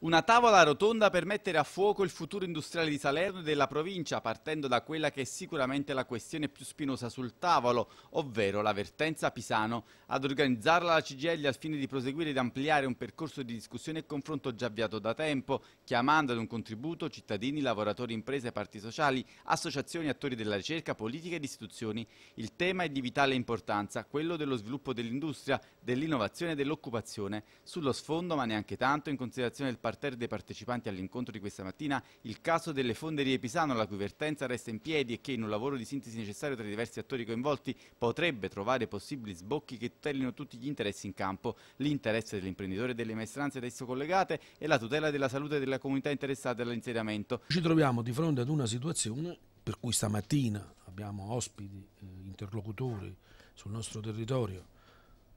Una tavola rotonda per mettere a fuoco il futuro industriale di Salerno e della provincia, partendo da quella che è sicuramente la questione più spinosa sul tavolo, ovvero la vertenza Pisano. Ad organizzarla la CGL al fine di proseguire ed ampliare un percorso di discussione e confronto già avviato da tempo, chiamando ad un contributo cittadini, lavoratori, imprese, parti sociali, associazioni, attori della ricerca, politica ed istituzioni. Il tema è di vitale importanza, quello dello sviluppo dell'industria, dell'innovazione e dell'occupazione. Sullo sfondo, ma neanche tanto, in considerazione del parterre dei partecipanti all'incontro di questa mattina il caso delle fonderie Pisano, la cui vertenza resta in piedi e che in un lavoro di sintesi necessario tra i diversi attori coinvolti potrebbe trovare possibili sbocchi che tutelino tutti gli interessi in campo, l'interesse dell'imprenditore e delle maestranze ad esso collegate e la tutela della salute della comunità interessata all'insediamento. Ci troviamo di fronte ad una situazione per cui stamattina abbiamo ospiti, eh, interlocutori sul nostro territorio,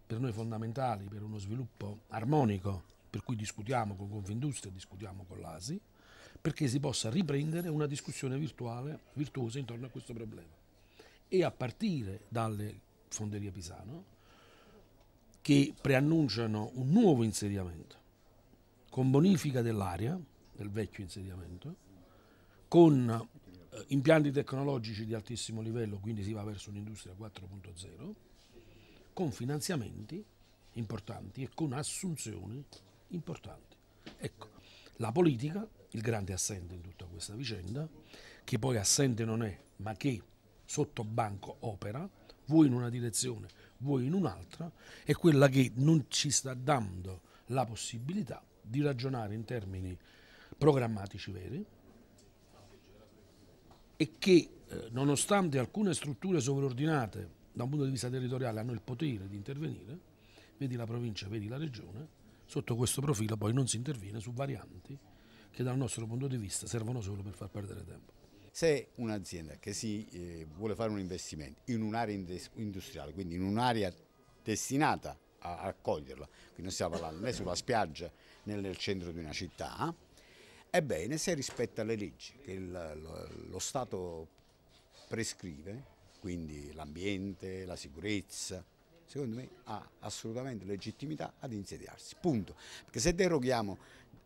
per noi fondamentali per uno sviluppo armonico per cui discutiamo con Confindustria, discutiamo con l'ASI, perché si possa riprendere una discussione virtuale, virtuosa intorno a questo problema. E a partire dalle fonderie Pisano, che preannunciano un nuovo insediamento, con bonifica dell'area, del vecchio insediamento, con eh, impianti tecnologici di altissimo livello, quindi si va verso un'industria 4.0, con finanziamenti importanti e con assunzioni importanti. Ecco, la politica, il grande assente in tutta questa vicenda, che poi assente non è, ma che sotto banco opera, vuoi in una direzione, vuoi in un'altra, è quella che non ci sta dando la possibilità di ragionare in termini programmatici veri e che eh, nonostante alcune strutture sovraordinate da un punto di vista territoriale hanno il potere di intervenire, vedi la provincia, vedi la regione, Sotto questo profilo poi non si interviene su varianti che dal nostro punto di vista servono solo per far perdere tempo. Se un'azienda che si eh, vuole fare un investimento in un'area industriale, quindi in un'area destinata a accoglierla, quindi non stiamo parlando né sulla spiaggia né nel centro di una città, ebbene se rispetta le leggi che il, lo, lo Stato prescrive, quindi l'ambiente, la sicurezza, secondo me ha assolutamente legittimità ad insediarsi, punto. Perché se deroghiamo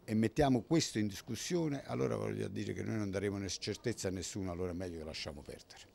e mettiamo questo in discussione, allora voglio dire che noi non daremo certezza a nessuno, allora è meglio che lasciamo perdere.